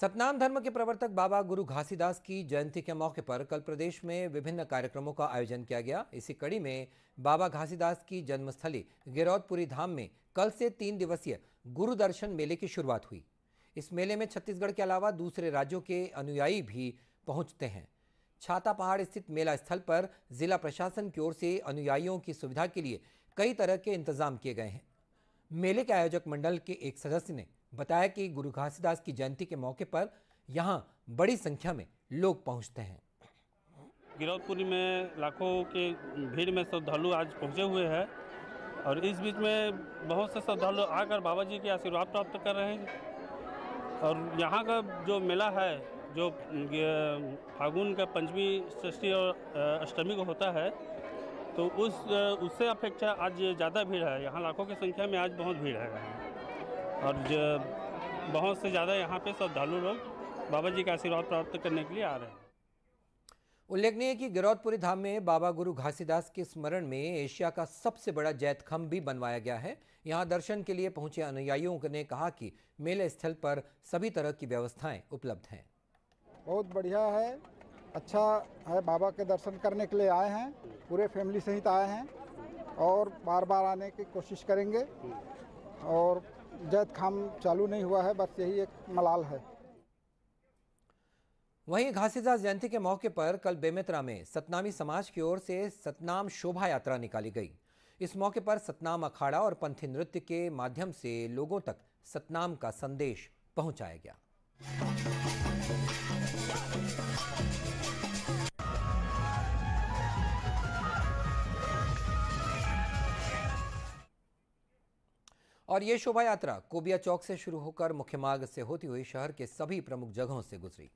सतनाम धर्म के प्रवर्तक बाबा गुरु घासीदास की जयंती के मौके पर कल प्रदेश में विभिन्न कार्यक्रमों का आयोजन किया गया इसी कड़ी में बाबा घासीदास की जन्मस्थली गिरौदपुरी धाम में कल से तीन दिवसीय गुरु दर्शन मेले की शुरुआत हुई इस मेले में छत्तीसगढ़ के अलावा दूसरे राज्यों के अनुयायी भी पहुंचते हैं छाता पहाड़ स्थित मेला स्थल पर जिला प्रशासन की ओर से अनुयायियों की सुविधा के लिए कई तरह के इंतजाम किए गए हैं मेले के आयोजक मंडल के एक सदस्य ने बताया कि गुरु घासीदास की जयंती के मौके पर यहाँ बड़ी संख्या में लोग पहुँचते हैं गिरौदपुरी में लाखों के भीड़ में श्रद्धालु आज पहुँचे हुए हैं और इस बीच में बहुत से श्रद्धालु आकर बाबा जी के आशीर्वाद प्राप्त कर रहे हैं और यहाँ का जो मेला है जो फागुन का पंचमी षष्ठी और अष्टमी को होता है तो उस उससे अपेक्षा आज ज़्यादा भीड़ है यहाँ लाखों की संख्या में आज बहुत भीड़ है और जो बहुत से ज़्यादा यहाँ पे श्रद्धालु लोग बाबा जी का आशीर्वाद प्राप्त करने के लिए आ रहे हैं उल्लेखनीय है कि गिरौदपुरी धाम में बाबा गुरु घासीदास के स्मरण में एशिया का सबसे बड़ा खम्भ भी बनवाया गया है यहाँ दर्शन के लिए पहुंचे अनुयायियों ने कहा कि मेले स्थल पर सभी तरह की व्यवस्थाएं उपलब्ध हैं बहुत बढ़िया है अच्छा है बाबा के दर्शन करने के लिए आए हैं पूरे फैमिली सहित आए हैं और बार बार आने की कोशिश करेंगे और जैद खाम चालू नहीं हुआ है बस यही एक मलाल है वहीं घासीदास जयंती के मौके पर कल बेमेतरा में सतनामी समाज की ओर से सतनाम शोभा यात्रा निकाली गई इस मौके पर सतनाम अखाड़ा और पंथी नृत्य के माध्यम से लोगों तक सतनाम का संदेश पहुंचाया गया और ये शोभा यात्रा कोबिया चौक से शुरू होकर मुख्य मार्ग से होती हुई शहर के सभी प्रमुख जगहों से गुजरी